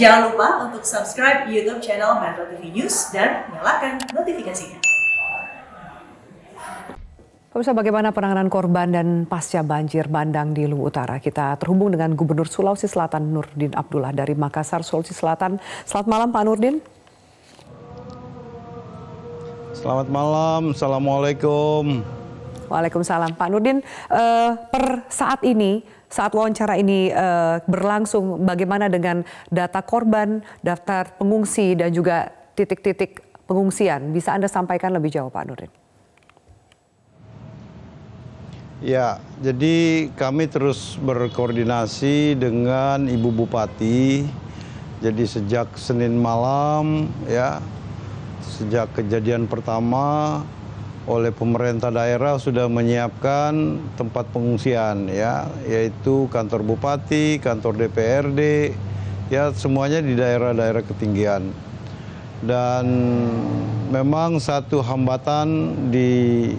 Jangan lupa untuk subscribe YouTube channel Metro TV News dan nyalakan notifikasinya. Pemirsa bagaimana penanganan korban dan pasca banjir bandang di Luwu Utara? Kita terhubung dengan Gubernur Sulawesi Selatan Nurdin Abdullah dari Makassar, Sulawesi Selatan. Selamat malam Pak Nurdin. Selamat malam, Assalamualaikum. Waalaikumsalam. Pak Nurdin, eh, per saat ini saat wawancara ini uh, berlangsung, bagaimana dengan data korban, daftar pengungsi, dan juga titik-titik pengungsian? Bisa Anda sampaikan lebih jauh, Pak Nurin? Ya, jadi kami terus berkoordinasi dengan Ibu Bupati. Jadi sejak Senin malam ya, sejak kejadian pertama oleh pemerintah daerah sudah menyiapkan tempat pengungsian ya, yaitu kantor bupati, kantor DPRD, ya semuanya di daerah-daerah ketinggian. Dan memang satu hambatan di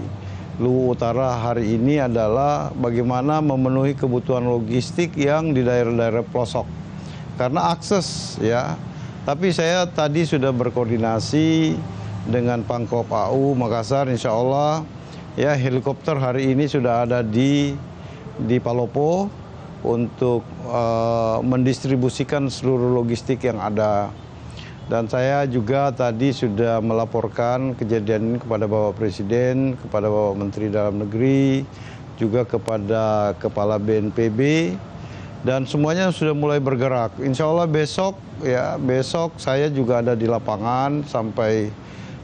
Luwu Utara hari ini adalah bagaimana memenuhi kebutuhan logistik yang di daerah-daerah pelosok. Karena akses ya. Tapi saya tadi sudah berkoordinasi dengan Pangkop AU Makassar insya Allah ya helikopter hari ini sudah ada di di Palopo untuk uh, mendistribusikan seluruh logistik yang ada dan saya juga tadi sudah melaporkan kejadian ini kepada Bapak Presiden, kepada Bapak Menteri Dalam Negeri, juga kepada Kepala BNPB dan semuanya sudah mulai bergerak. Insya Allah besok ya besok saya juga ada di lapangan sampai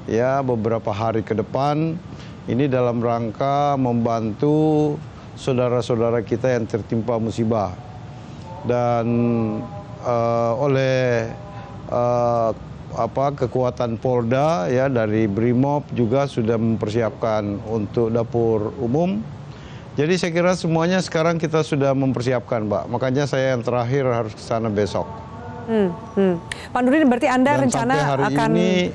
ya beberapa hari ke depan ini dalam rangka membantu saudara-saudara kita yang tertimpa musibah dan uh, oleh uh, apa kekuatan Polda ya dari Brimob juga sudah mempersiapkan untuk dapur umum. Jadi saya kira semuanya sekarang kita sudah mempersiapkan, Mbak. Makanya saya yang terakhir harus ke sana besok. Hmm, hmm. Pak Nurin, berarti Anda Dan rencana akan ini,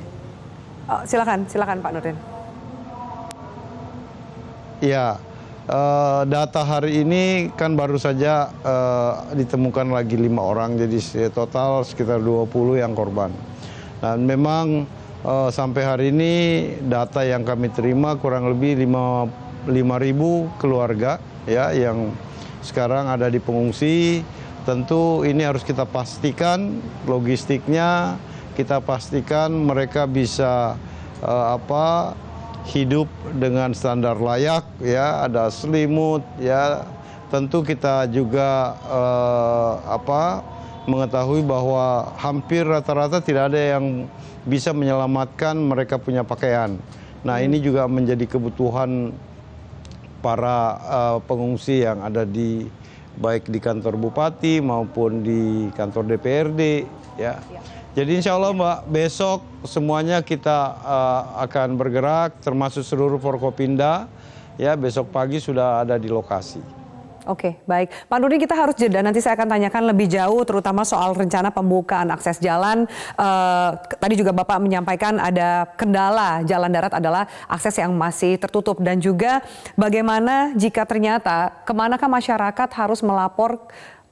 Oh, silakan, silakan Pak Nurdin. Ya, data hari ini kan baru saja eh, ditemukan lagi lima orang, jadi total sekitar 20 yang korban. Dan memang eh, sampai hari ini data yang kami terima kurang lebih 5.000 keluarga ya yang sekarang ada di pengungsi. Tentu ini harus kita pastikan logistiknya, kita pastikan mereka bisa uh, apa hidup dengan standar layak ya ada selimut ya tentu kita juga uh, apa mengetahui bahwa hampir rata-rata tidak ada yang bisa menyelamatkan mereka punya pakaian. Nah, hmm. ini juga menjadi kebutuhan para uh, pengungsi yang ada di baik di kantor bupati maupun di kantor DPRD ya. Iya. Jadi insya Allah Mbak besok semuanya kita uh, akan bergerak termasuk seluruh Forkopinda ya besok pagi sudah ada di lokasi. Oke, baik. Pak Nurdin kita harus jeda. Nanti saya akan tanyakan lebih jauh terutama soal rencana pembukaan akses jalan. Eh, tadi juga Bapak menyampaikan ada kendala jalan darat adalah akses yang masih tertutup. Dan juga bagaimana jika ternyata kemanakah masyarakat harus melapor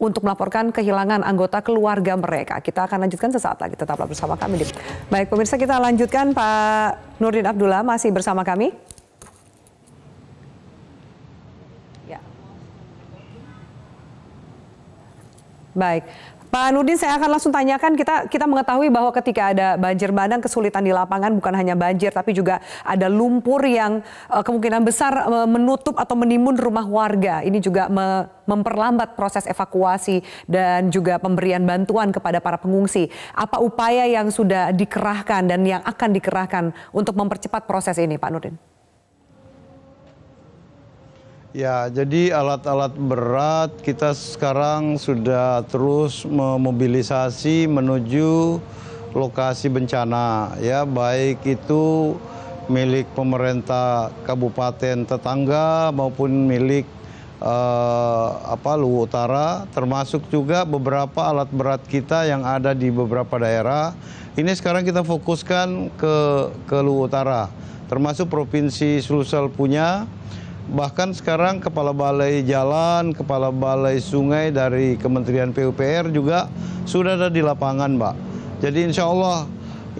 untuk melaporkan kehilangan anggota keluarga mereka. Kita akan lanjutkan sesaat lagi, tetaplah bersama kami. Baik pemirsa kita lanjutkan Pak Nurdin Abdullah masih bersama kami. Baik. Pak Nurdin, saya akan langsung tanyakan kita kita mengetahui bahwa ketika ada banjir bandang kesulitan di lapangan bukan hanya banjir tapi juga ada lumpur yang uh, kemungkinan besar uh, menutup atau menimbun rumah warga. Ini juga me memperlambat proses evakuasi dan juga pemberian bantuan kepada para pengungsi. Apa upaya yang sudah dikerahkan dan yang akan dikerahkan untuk mempercepat proses ini, Pak Nurdin? Ya, jadi alat-alat berat kita sekarang sudah terus memobilisasi menuju lokasi bencana ya, baik itu milik pemerintah kabupaten tetangga maupun milik eh, apa Luwu Utara, termasuk juga beberapa alat berat kita yang ada di beberapa daerah. Ini sekarang kita fokuskan ke ke Luwu Utara, termasuk provinsi Sulsel punya Bahkan sekarang kepala balai jalan, kepala balai sungai dari Kementerian PUPR juga sudah ada di lapangan, Mbak. Jadi insya Allah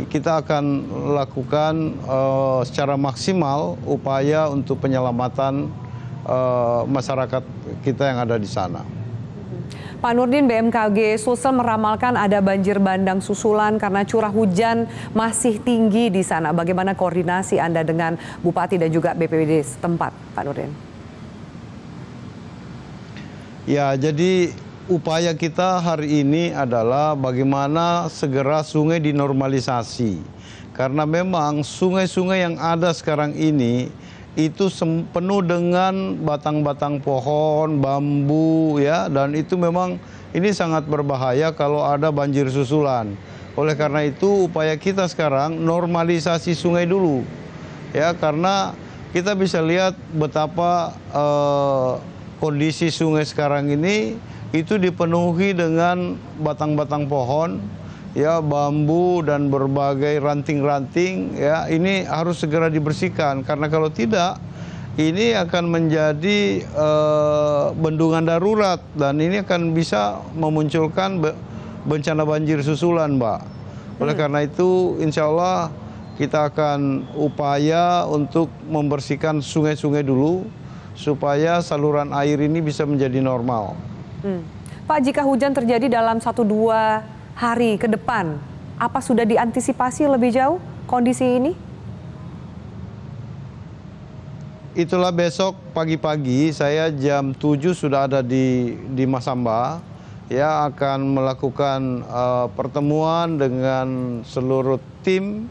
kita akan lakukan uh, secara maksimal upaya untuk penyelamatan uh, masyarakat kita yang ada di sana. Pak Nurdin, BMKG Sulsel meramalkan ada banjir bandang susulan karena curah hujan masih tinggi di sana. Bagaimana koordinasi Anda dengan Bupati dan juga BPBD setempat? Pak Nurin? Ya, jadi upaya kita hari ini adalah bagaimana segera sungai dinormalisasi. Karena memang sungai-sungai yang ada sekarang ini itu penuh dengan batang-batang pohon, bambu ya dan itu memang ini sangat berbahaya kalau ada banjir susulan. Oleh karena itu upaya kita sekarang normalisasi sungai dulu. Ya karena kita bisa lihat betapa uh, kondisi sungai sekarang ini itu dipenuhi dengan batang-batang pohon, ya bambu dan berbagai ranting-ranting ya ini harus segera dibersihkan karena kalau tidak ini akan menjadi e, bendungan darurat dan ini akan bisa memunculkan be bencana banjir susulan, Mbak. Oleh hmm. karena itu, insya Allah kita akan upaya untuk membersihkan sungai-sungai dulu supaya saluran air ini bisa menjadi normal. Hmm. Pak, jika hujan terjadi dalam 1-2 hari ke depan, apa sudah diantisipasi lebih jauh kondisi ini? Itulah besok pagi-pagi saya jam 7 sudah ada di di Masamba ya akan melakukan uh, pertemuan dengan seluruh tim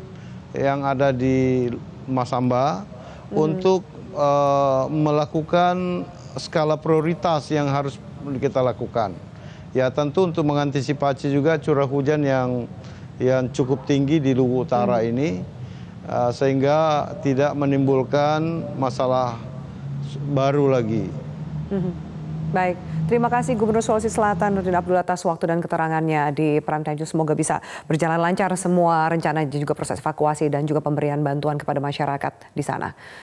yang ada di Masamba hmm. untuk uh, melakukan skala prioritas yang harus kita lakukan. Ya tentu untuk mengantisipasi juga curah hujan yang yang cukup tinggi di Luwu Utara hmm. ini uh, sehingga tidak menimbulkan masalah baru lagi. Hmm. Baik, terima kasih Gubernur Sulawesi Selatan Nurdin Abdul atas waktu dan keterangannya di Prime Time Semoga bisa berjalan lancar semua rencana juga proses evakuasi dan juga pemberian bantuan kepada masyarakat di sana.